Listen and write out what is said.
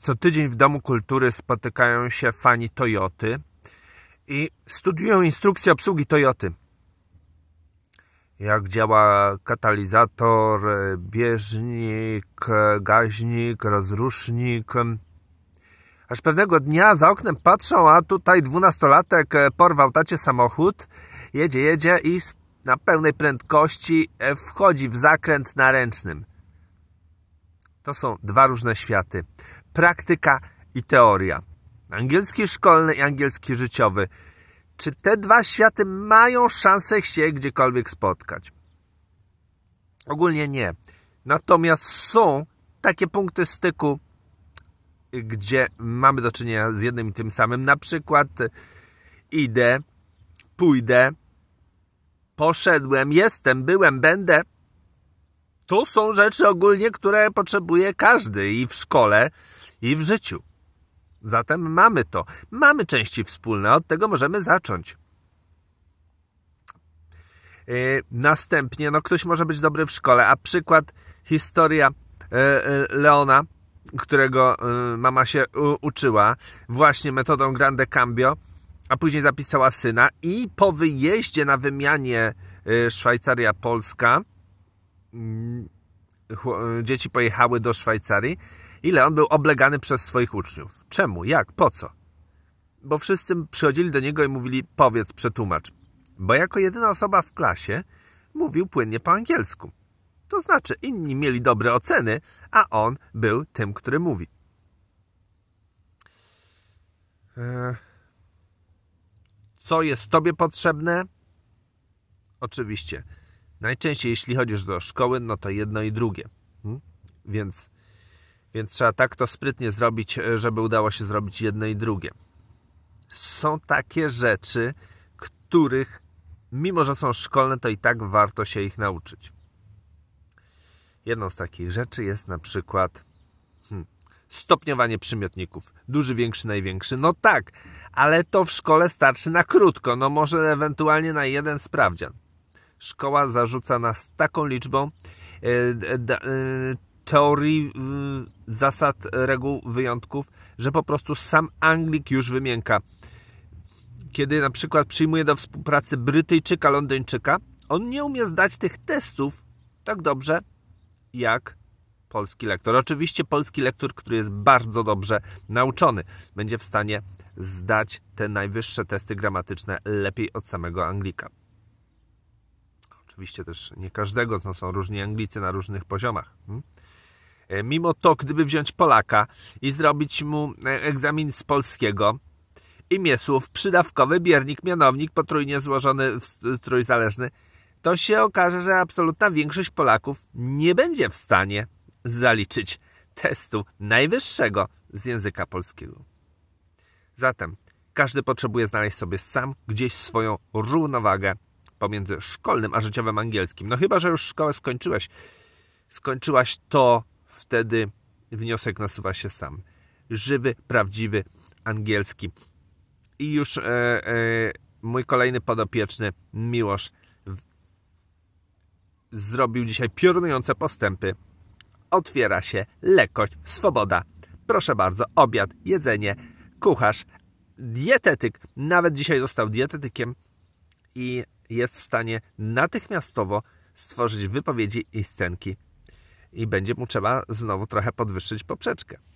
Co tydzień w Domu Kultury spotykają się fani Toyoty i studiują instrukcję obsługi Toyoty. Jak działa katalizator, bieżnik, gaźnik, rozrusznik. Aż pewnego dnia za oknem patrzą, a tutaj dwunastolatek porwał tacie samochód, jedzie, jedzie i na pełnej prędkości wchodzi w zakręt na ręcznym. To są dwa różne światy. Praktyka i teoria. Angielski szkolny i angielski życiowy. Czy te dwa światy mają szansę się gdziekolwiek spotkać? Ogólnie nie. Natomiast są takie punkty styku, gdzie mamy do czynienia z jednym i tym samym. Na przykład idę, pójdę, poszedłem, jestem, byłem, będę to są rzeczy ogólnie, które potrzebuje każdy i w szkole, i w życiu. Zatem mamy to. Mamy części wspólne, od tego możemy zacząć. Y, następnie, no ktoś może być dobry w szkole, a przykład historia y, y, Leona, którego mama się uczyła właśnie metodą grande cambio, a później zapisała syna i po wyjeździe na wymianie Szwajcaria-Polska Mm, y, dzieci pojechały do Szwajcarii Ile on był oblegany przez swoich uczniów. Czemu? Jak? Po co? Bo wszyscy przychodzili do niego i mówili powiedz, przetłumacz. Bo jako jedyna osoba w klasie mówił płynnie po angielsku. To znaczy inni mieli dobre oceny, a on był tym, który mówi. E, co jest Tobie potrzebne? Oczywiście Najczęściej, jeśli chodzisz do szkoły, no to jedno i drugie. Hmm? Więc, więc trzeba tak to sprytnie zrobić, e, żeby udało się zrobić jedno i drugie. Są takie rzeczy, których, mimo że są szkolne, to i tak warto się ich nauczyć. Jedną z takich rzeczy jest na przykład hmm, stopniowanie przymiotników. Duży, większy, największy. No tak, ale to w szkole starczy na krótko, no może ewentualnie na jeden sprawdzian szkoła zarzuca nas taką liczbą e, e, e, teorii zasad, reguł, wyjątków, że po prostu sam Anglik już wymienka. Kiedy na przykład przyjmuje do współpracy Brytyjczyka, Londyńczyka, on nie umie zdać tych testów tak dobrze jak polski lektor. Oczywiście polski lektor, który jest bardzo dobrze nauczony, będzie w stanie zdać te najwyższe testy gramatyczne lepiej od samego Anglika. Oczywiście też nie każdego, no są różni Anglicy na różnych poziomach. Hmm? E, mimo to, gdyby wziąć Polaka i zrobić mu e, egzamin z polskiego, imię słów, przydawkowy, biernik, mianownik, potrójnie złożony w to się okaże, że absolutna większość Polaków nie będzie w stanie zaliczyć testu najwyższego z języka polskiego. Zatem każdy potrzebuje znaleźć sobie sam gdzieś swoją równowagę pomiędzy szkolnym a życiowym angielskim. No chyba, że już szkołę skończyłeś, skończyłaś, to wtedy wniosek nasuwa się sam. Żywy, prawdziwy angielski. I już e, e, mój kolejny podopieczny, Miłosz, w... zrobił dzisiaj piorunujące postępy. Otwiera się lekkość, swoboda. Proszę bardzo, obiad, jedzenie, kucharz, dietetyk. Nawet dzisiaj został dietetykiem i jest w stanie natychmiastowo stworzyć wypowiedzi i scenki i będzie mu trzeba znowu trochę podwyższyć poprzeczkę.